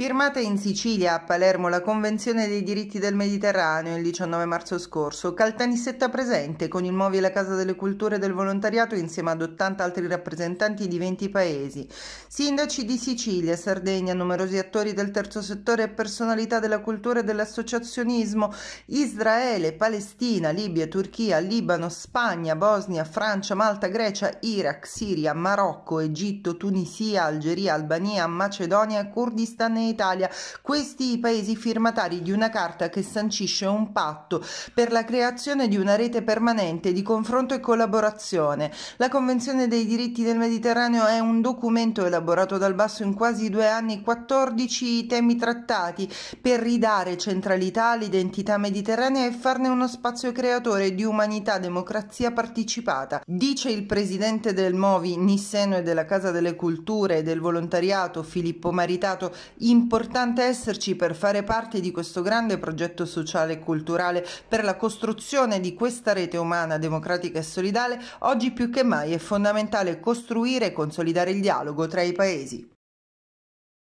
Firmata in Sicilia a Palermo la Convenzione dei diritti del Mediterraneo il 19 marzo scorso, Caltanissetta presente con il Movi e la Casa delle Culture e del Volontariato insieme ad 80 altri rappresentanti di 20 paesi, sindaci di Sicilia, Sardegna, numerosi attori del terzo settore e personalità della cultura e dell'associazionismo, Israele, Palestina, Libia, Turchia, Libano, Spagna, Bosnia, Francia, Malta, Grecia, Iraq, Siria, Marocco, Egitto, Tunisia, Algeria, Albania, Macedonia, Kurdistan e Italia, questi paesi firmatari di una carta che sancisce un patto per la creazione di una rete permanente di confronto e collaborazione. La Convenzione dei diritti del Mediterraneo è un documento elaborato dal basso in quasi due anni, 14 temi trattati per ridare centralità all'identità mediterranea e farne uno spazio creatore di umanità, democrazia partecipata. Dice il presidente del Movi, Nisseno e della Casa delle Culture e del Volontariato, Filippo Maritato, in importante esserci per fare parte di questo grande progetto sociale e culturale per la costruzione di questa rete umana, democratica e solidale, oggi più che mai è fondamentale costruire e consolidare il dialogo tra i paesi.